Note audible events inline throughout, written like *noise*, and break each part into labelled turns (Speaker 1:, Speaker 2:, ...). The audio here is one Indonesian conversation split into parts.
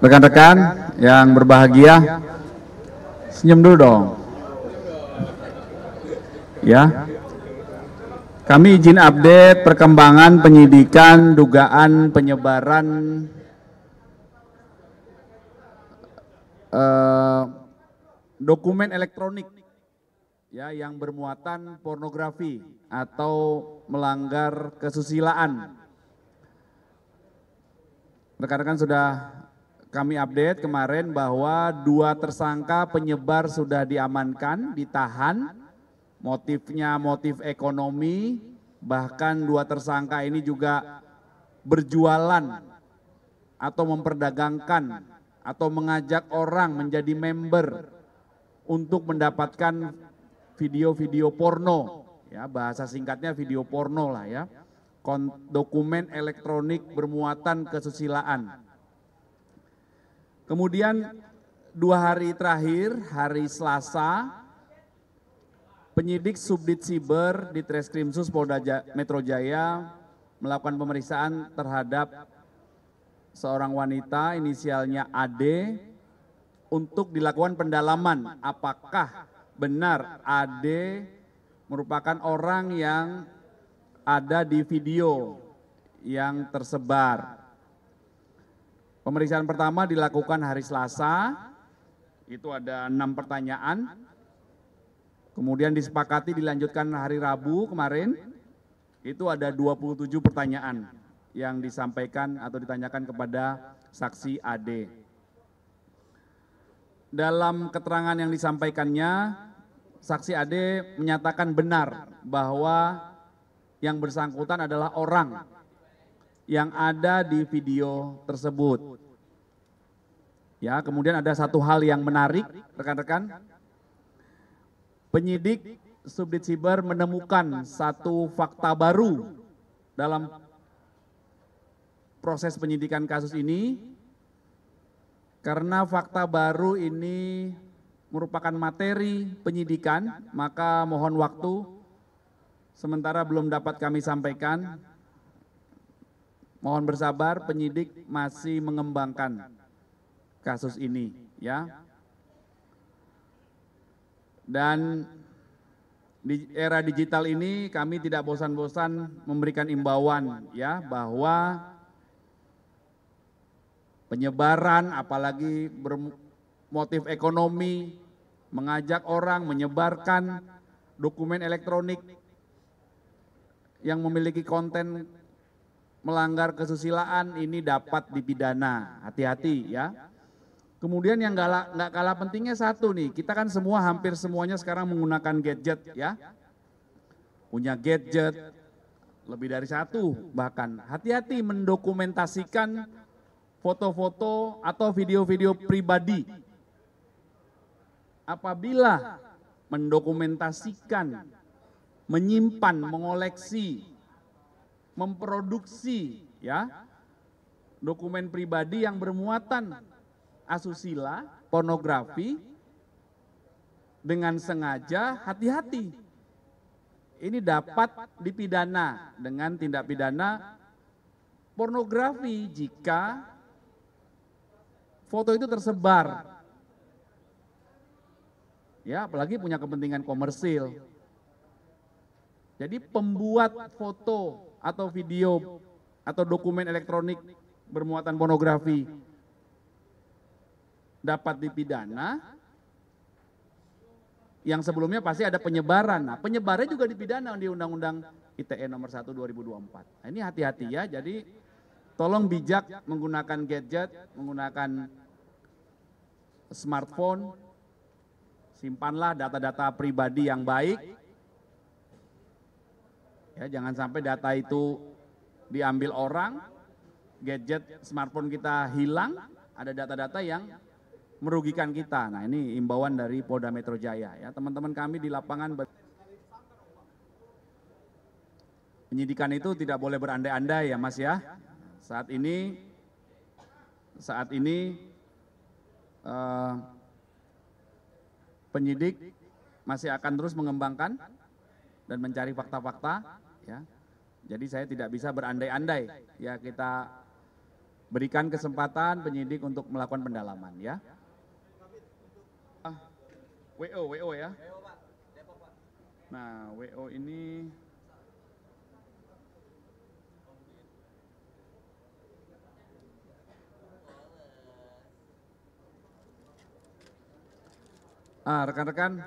Speaker 1: Rekan-rekan yang berbahagia, senyum dulu dong. Ya. Kami izin update perkembangan penyidikan dugaan penyebaran uh, dokumen elektronik ya yang bermuatan pornografi atau melanggar kesusilaan. Rekan-rekan sudah kami update kemarin bahwa dua tersangka penyebar sudah diamankan, ditahan. Motifnya motif ekonomi, bahkan dua tersangka ini juga berjualan atau memperdagangkan atau mengajak orang menjadi member untuk mendapatkan video-video porno ya bahasa singkatnya video porno lah ya dokumen elektronik bermuatan kesusilaan Kemudian dua hari terakhir, hari Selasa, penyidik Subdit Siber di Treskrimsus Polda Metro Jaya melakukan pemeriksaan terhadap seorang wanita inisialnya AD untuk dilakukan pendalaman apakah benar AD merupakan orang yang ada di video yang tersebar Pemeriksaan pertama dilakukan hari Selasa, itu ada enam pertanyaan. Kemudian disepakati dilanjutkan hari Rabu kemarin, itu ada 27 pertanyaan yang disampaikan atau ditanyakan kepada saksi AD. Dalam keterangan yang disampaikannya, saksi AD menyatakan benar bahwa yang bersangkutan adalah orang yang ada di video tersebut. Ya, kemudian ada satu hal yang menarik, rekan-rekan. Penyidik Subdit Siber menemukan satu fakta baru dalam proses penyidikan kasus ini karena fakta baru ini merupakan materi penyidikan, maka mohon waktu sementara belum dapat kami sampaikan Mohon bersabar, penyidik masih mengembangkan kasus ini, ya. Dan di era digital ini kami tidak bosan-bosan memberikan imbauan ya bahwa penyebaran apalagi bermotif ekonomi mengajak orang menyebarkan dokumen elektronik yang memiliki konten melanggar kesusilaan ini dapat dipidana. Hati-hati ya. Kemudian yang nggak nggak kalah pentingnya satu nih, kita kan semua hampir semuanya sekarang menggunakan gadget ya, punya gadget lebih dari satu bahkan. Hati-hati mendokumentasikan foto-foto atau video-video pribadi. Apabila mendokumentasikan, menyimpan, mengoleksi memproduksi ya dokumen pribadi yang bermuatan asusila, pornografi dengan sengaja hati-hati. Ini dapat dipidana dengan tindak pidana pornografi jika foto itu tersebar. Ya, apalagi punya kepentingan komersil. Jadi pembuat foto atau video atau dokumen elektronik bermuatan pornografi dapat dipidana yang sebelumnya pasti ada penyebaran. Nah, penyebaran juga dipidana di Undang-Undang ITE nomor 1 2024. Nah, ini hati-hati ya. Jadi tolong bijak menggunakan gadget, menggunakan smartphone. Simpanlah data-data pribadi yang baik Ya, jangan sampai data itu diambil orang, gadget smartphone kita hilang, ada data-data yang merugikan kita. Nah ini imbauan dari Polda Metro Jaya. Ya, teman-teman kami di lapangan penyidikan itu tidak boleh berandai-andai ya Mas ya. Saat ini saat ini uh, penyidik masih akan terus mengembangkan dan mencari fakta-fakta ya. Jadi saya tidak bisa berandai-andai ya kita berikan kesempatan penyidik untuk melakukan pendalaman ya. Ah, WO WO ya. Nah, WO ini Ah, rekan-rekan,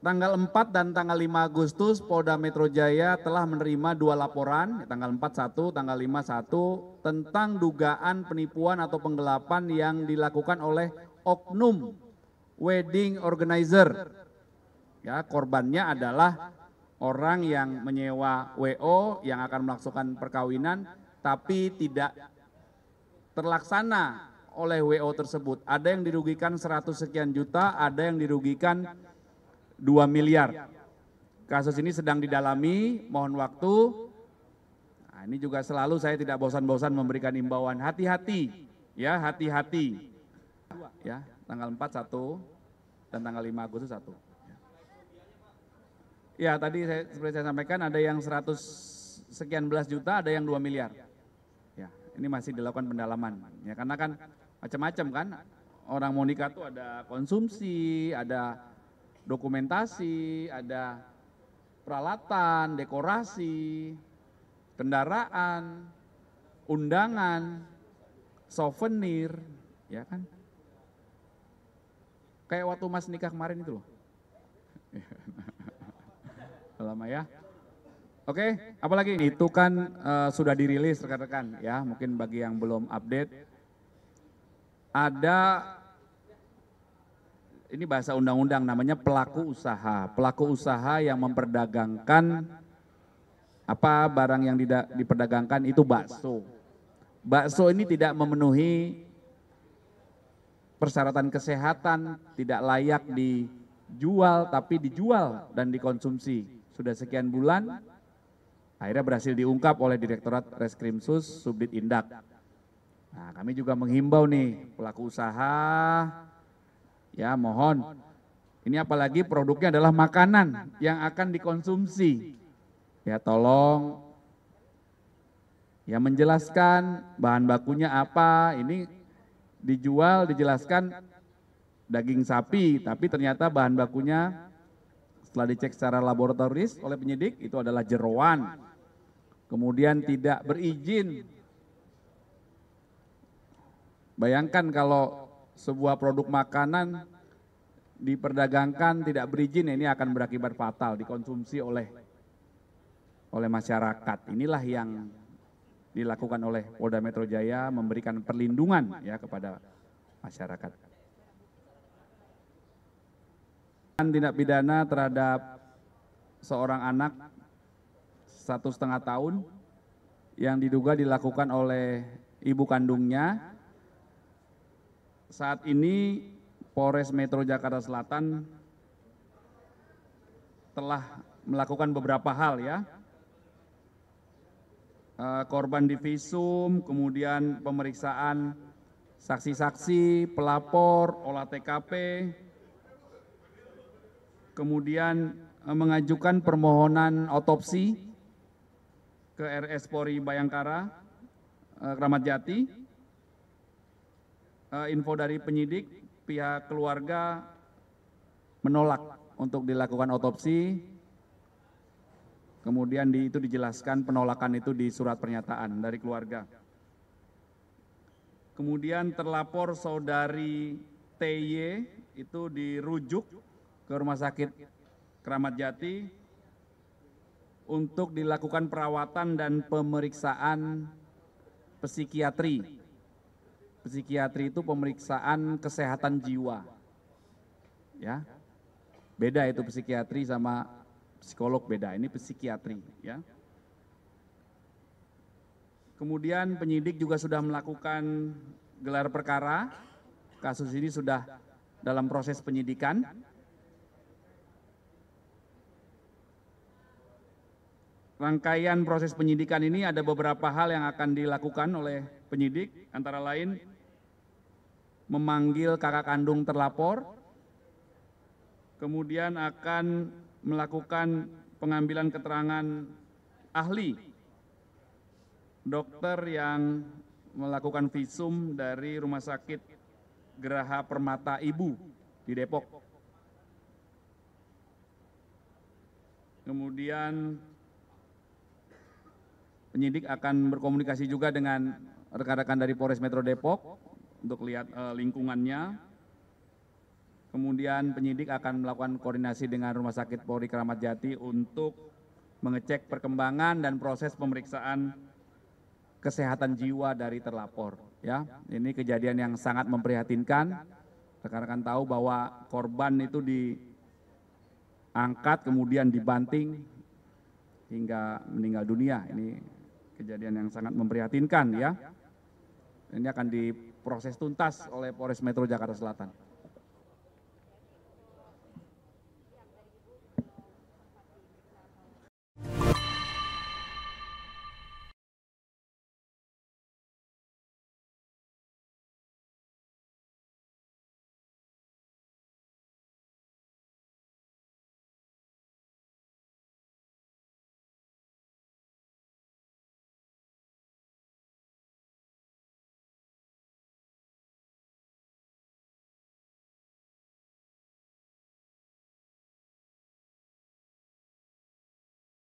Speaker 1: Tanggal 4 dan tanggal 5 Agustus Polda Metro Jaya telah menerima dua laporan, tanggal 4 1, tanggal 5 1 tentang dugaan penipuan atau penggelapan yang dilakukan oleh oknum wedding organizer. Ya, korbannya adalah orang yang menyewa WO yang akan melaksanakan perkawinan tapi tidak terlaksana oleh WO tersebut. Ada yang dirugikan 100 sekian juta, ada yang dirugikan 2 miliar. Kasus ini sedang didalami, mohon waktu. Nah, ini juga selalu saya tidak bosan-bosan memberikan imbauan. Hati-hati, ya hati-hati. Ya, tanggal 4 satu dan tanggal 5 Agustus satu. Ya, tadi saya, seperti saya sampaikan ada yang 100 sekian belas juta, ada yang 2 miliar. Ya, ini masih dilakukan pendalaman. Ya, karena kan macam-macam kan orang mau nikah tuh ada konsumsi, ada dokumentasi, ada peralatan, dekorasi, kendaraan, undangan, souvenir, ya kan? Kayak waktu Mas nikah kemarin itu loh. *laughs* Lama ya. Oke, okay, apalagi itu kan uh, sudah dirilis rekan-rekan ya, mungkin bagi yang belum update ada ini bahasa undang-undang namanya pelaku usaha. Pelaku usaha yang memperdagangkan apa barang yang tidak diperdagangkan itu bakso. Bakso ini tidak memenuhi persyaratan kesehatan, tidak layak dijual tapi dijual dan dikonsumsi. Sudah sekian bulan akhirnya berhasil diungkap oleh Direktorat Reskrimsus Subdit Indak. Nah, kami juga menghimbau nih pelaku usaha Ya, mohon. Ini apalagi produknya adalah makanan yang akan dikonsumsi. Ya, tolong ya menjelaskan bahan bakunya apa. Ini dijual dijelaskan daging sapi, tapi ternyata bahan bakunya setelah dicek secara laboratoris oleh penyidik itu adalah jeruan. Kemudian tidak berizin. Bayangkan kalau sebuah produk makanan diperdagangkan tidak berizin ini akan berakibat fatal dikonsumsi oleh oleh masyarakat. Inilah yang dilakukan oleh Polda Metro Jaya memberikan perlindungan ya kepada masyarakat. Tindak pidana terhadap seorang anak satu setengah tahun yang diduga dilakukan oleh ibu kandungnya. Saat ini Polres Metro Jakarta Selatan telah melakukan beberapa hal ya. Eh, korban divisum, kemudian pemeriksaan saksi-saksi, pelapor, olah TKP, kemudian eh, mengajukan permohonan otopsi ke RS Polri Bayangkara, eh, Kramat Jati, info dari penyidik, pihak keluarga menolak untuk dilakukan otopsi. Kemudian di, itu dijelaskan penolakan itu di surat pernyataan dari keluarga. Kemudian terlapor saudari TY itu dirujuk ke rumah sakit Keramat Jati untuk dilakukan perawatan dan pemeriksaan psikiatri psikiatri itu pemeriksaan kesehatan jiwa. Ya. Beda itu psikiatri sama psikolog beda. Ini psikiatri, ya. Kemudian penyidik juga sudah melakukan gelar perkara. Kasus ini sudah dalam proses penyidikan. Rangkaian proses penyidikan ini ada beberapa hal yang akan dilakukan oleh penyidik antara lain memanggil kakak kandung terlapor, kemudian akan melakukan pengambilan keterangan ahli dokter yang melakukan visum dari Rumah Sakit Geraha Permata Ibu di Depok. Kemudian penyidik akan berkomunikasi juga dengan rekan-rekan dari Polres Metro Depok untuk lihat uh, lingkungannya. Kemudian penyidik akan melakukan koordinasi dengan Rumah Sakit Polri Kramat Jati untuk mengecek perkembangan dan proses pemeriksaan kesehatan jiwa dari terlapor. Ya, ini kejadian yang sangat memprihatinkan. Rekan-rekan tahu bahwa korban itu diangkat kemudian dibanting hingga meninggal dunia. Ini kejadian yang sangat memprihatinkan ya ini akan diproses tuntas oleh Polres Metro Jakarta Selatan.